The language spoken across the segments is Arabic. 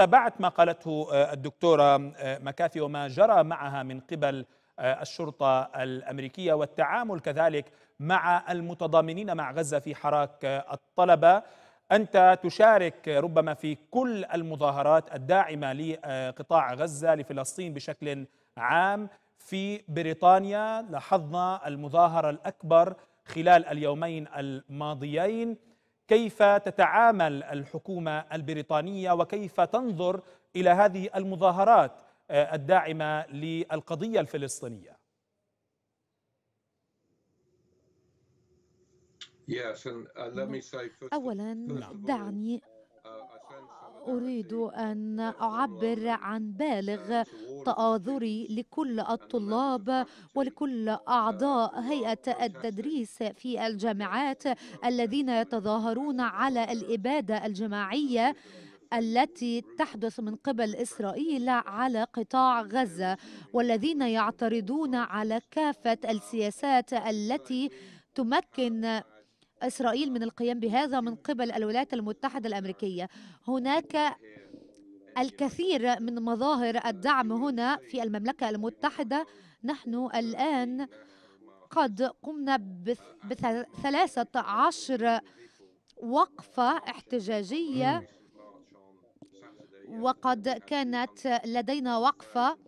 تابعت ما قالته آه، الدكتوره مكافي آه، وما جرى معها من قبل آه، الشرطه الامريكيه والتعامل كذلك مع المتضامنين مع غزه في حراك الطلبه انت تشارك ربما في كل المظاهرات الداعمه لقطاع غزه لفلسطين بشكل عام في بريطانيا لاحظنا المظاهره الاكبر خلال اليومين الماضيين كيف تتعامل الحكومه البريطانيه وكيف تنظر الى هذه المظاهرات آه، الداعمه للقضيه الفلسطينيه uh, اولا دعني أريد أن أعبر عن بالغ تآذري لكل الطلاب ولكل أعضاء هيئة التدريس في الجامعات الذين يتظاهرون على الإبادة الجماعية التي تحدث من قبل إسرائيل على قطاع غزة والذين يعترضون على كافة السياسات التي تمكن إسرائيل من القيام بهذا من قبل الولايات المتحدة الأمريكية هناك الكثير من مظاهر الدعم هنا في المملكة المتحدة نحن الآن قد قمنا بثلاثة عشر وقفة احتجاجية وقد كانت لدينا وقفة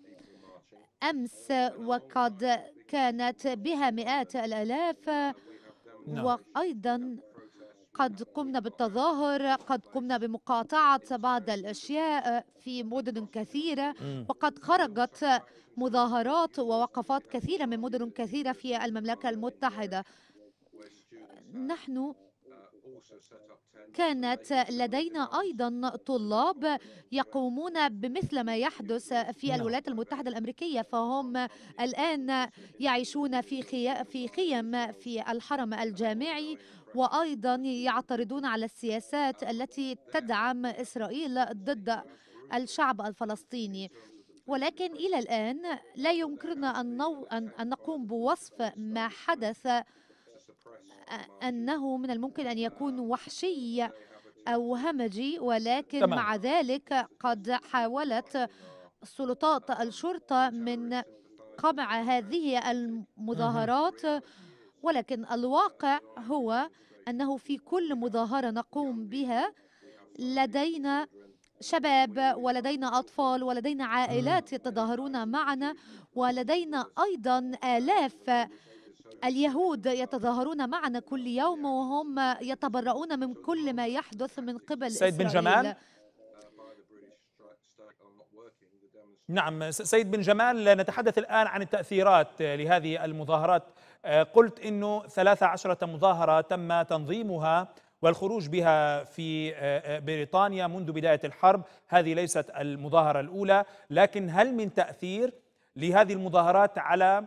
أمس وقد كانت بها مئات الألاف نعم. وأيضا قد قمنا بالتظاهر قد قمنا بمقاطعة بعض الأشياء آه، في مدن كثيرة وقد خرجت مظاهرات ووقفات كثيرة من مدن كثيرة في المملكة المتحدة نحن كانت لدينا أيضا طلاب يقومون بمثل ما يحدث في الولايات المتحدة الأمريكية فهم الآن يعيشون في في خيم في الحرم الجامعي وأيضا يعترضون على السياسات التي تدعم إسرائيل ضد الشعب الفلسطيني ولكن إلى الآن لا يمكننا أن, أن نقوم بوصف ما حدث أنه من الممكن أن يكون وحشي أو همجي ولكن تمام. مع ذلك قد حاولت سلطات الشرطة من قمع هذه المظاهرات ولكن الواقع هو أنه في كل مظاهرة نقوم بها لدينا شباب ولدينا أطفال ولدينا عائلات يتظاهرون معنا ولدينا أيضا آلاف اليهود يتظاهرون معنا كل يوم وهم يتبرؤون من كل ما يحدث من قبل سيد بن جمال نعم سيد بن جمال نتحدث الآن عن التأثيرات لهذه المظاهرات آه، قلت أنه 13 مظاهرة تم تنظيمها والخروج بها في آه، آه، بريطانيا منذ بداية الحرب هذه ليست المظاهرة الأولى لكن هل من تأثير لهذه المظاهرات على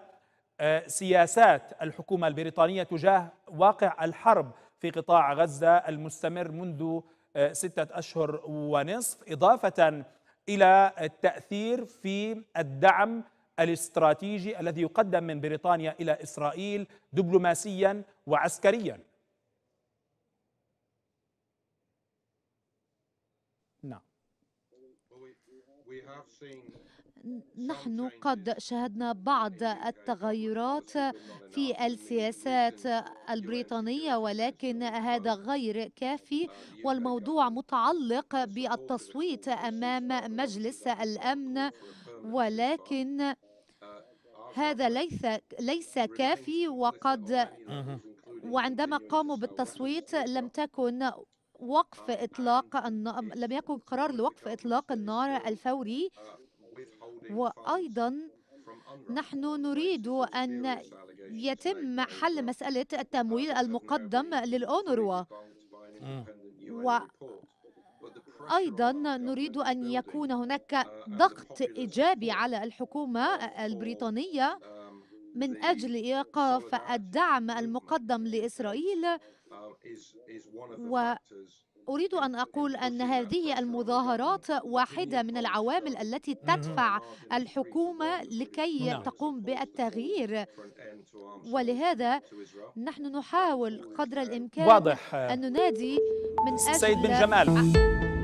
آه، سياسات الحكومة البريطانية تجاه واقع الحرب في قطاع غزة المستمر منذ آه، ستة أشهر ونصف إضافة إلى التأثير في الدعم الاستراتيجي الذي يقدم من بريطانيا إلى إسرائيل دبلوماسيا وعسكريا نحن قد شاهدنا بعض التغيرات في السياسات البريطانية ولكن هذا غير كافي والموضوع متعلق بالتصويت أمام مجلس الأمن ولكن هذا ليس ليس كافي وقد وعندما قاموا بالتصويت لم تكن وقف آه، يعني اطلاق النار لم يكن قرار لوقف اطلاق النار الفوري آه، وايضا نحن نريد ان يتم حل مساله التمويل المقدم للاونروا آه. ايضا نريد ان يكون هناك uh, ضغط ايجابي على الحكومه البريطانيه uh, من أجل إيقاف الدعم المقدم لإسرائيل um, و أريد أن أقول أن هذه المظاهرات واحدة من العوامل التي تدفع الحكومة لكي تقوم بالتغيير ولهذا نحن نحاول قدر الإمكان واضح. أن ننادي من أجل سيد بن جمال